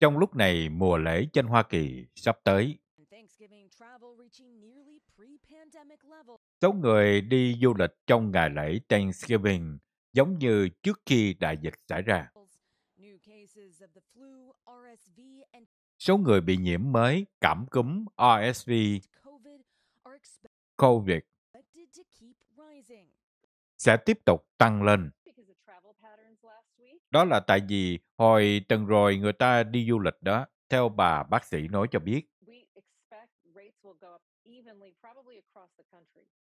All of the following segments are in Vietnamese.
Trong lúc này, mùa lễ trên Hoa Kỳ sắp tới. Số người đi du lịch trong ngày lễ Thanksgiving giống như trước khi đại dịch xảy ra. Số người bị nhiễm mới cảm cúm RSV, COVID sẽ tiếp tục tăng lên. Đó là tại vì hồi tuần rồi người ta đi du lịch đó, theo bà bác sĩ nói cho biết.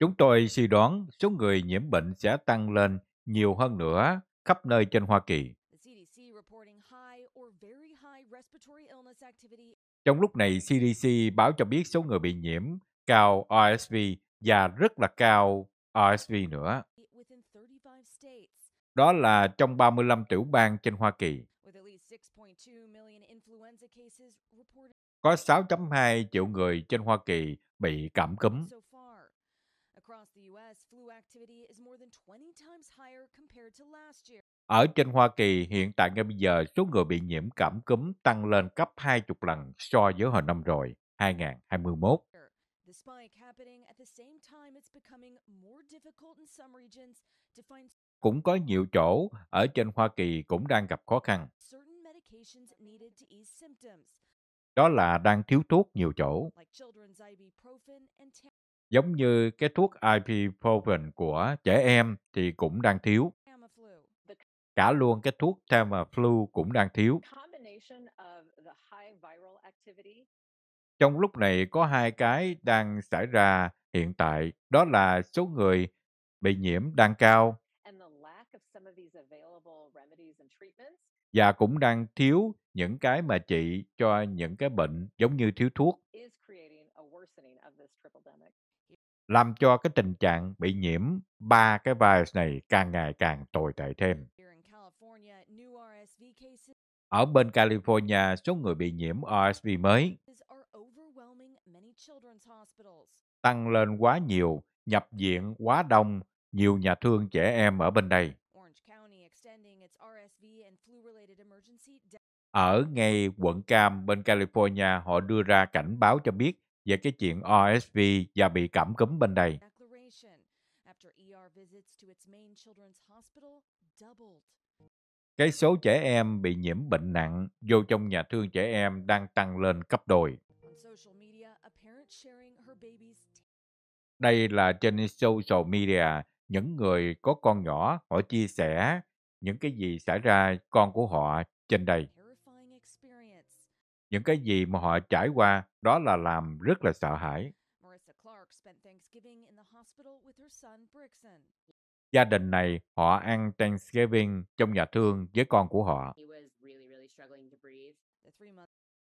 Chúng tôi suy đoán số người nhiễm bệnh sẽ tăng lên nhiều hơn nữa khắp nơi trên Hoa Kỳ. Trong lúc này, CDC báo cho biết số người bị nhiễm cao RSV và rất là cao RSV nữa đó là trong 35 tiểu bang trên Hoa Kỳ. Có 6.2 triệu người trên Hoa Kỳ bị cảm cúm. Ở trên Hoa Kỳ, hiện tại ngay bây giờ, số người bị nhiễm cảm cúm tăng lên gấp 20 lần so với hồi năm rồi, 2021 cũng có nhiều chỗ ở trên Hoa Kỳ cũng đang gặp khó khăn. Đó là đang thiếu thuốc nhiều chỗ. Giống như cái thuốc ibuprofen của trẻ em thì cũng đang thiếu. Cả luôn cái thuốc Tamiflu cũng đang thiếu. Trong lúc này có hai cái đang xảy ra hiện tại, đó là số người bị nhiễm đang cao và cũng đang thiếu những cái mà trị cho những cái bệnh giống như thiếu thuốc làm cho cái tình trạng bị nhiễm ba cái virus này càng ngày càng tồi tệ thêm. Ở bên California, số người bị nhiễm RSV mới tăng lên quá nhiều, nhập viện quá đông, nhiều nhà thương trẻ em ở bên đây. Ở ngay quận Cam bên California, họ đưa ra cảnh báo cho biết về cái chuyện RSV và bị cảm cúm bên đây. E cái số trẻ em bị nhiễm bệnh nặng vô trong nhà thương trẻ em đang tăng lên cấp đôi. Đây là trên social media, những người có con nhỏ họ chia sẻ những cái gì xảy ra con của họ trên đây. Những cái gì mà họ trải qua đó là làm rất là sợ hãi. Gia đình này họ ăn Thanksgiving trong nhà thương với con của họ.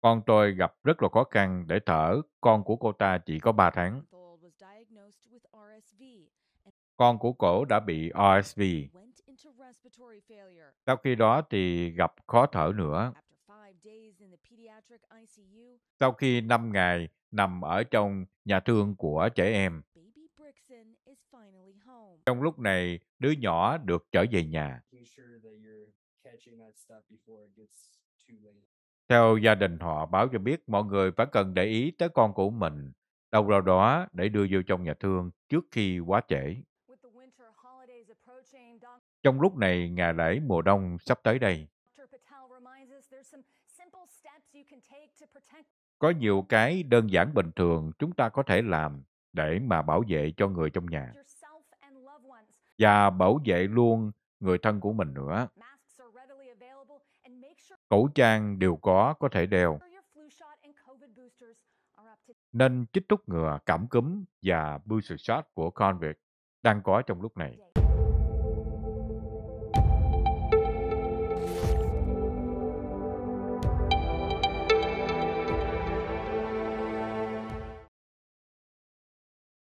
Con tôi gặp rất là khó khăn để thở, con của cô ta chỉ có 3 tháng. Con của cổ đã bị RSV. Sau khi đó thì gặp khó thở nữa. Sau khi 5 ngày nằm ở trong nhà thương của trẻ em, trong lúc này, đứa nhỏ được trở về nhà. Theo gia đình họ báo cho biết mọi người phải cần để ý tới con của mình, đâu vào đó để đưa vô trong nhà thương trước khi quá trễ trong lúc này ngày lễ mùa đông sắp tới đây. Có nhiều cái đơn giản bình thường chúng ta có thể làm để mà bảo vệ cho người trong nhà và bảo vệ luôn người thân của mình nữa. Khẩu trang đều có có thể đeo. Nên chích thuốc ngừa cảm cúm và booster shot của Convict đang có trong lúc này.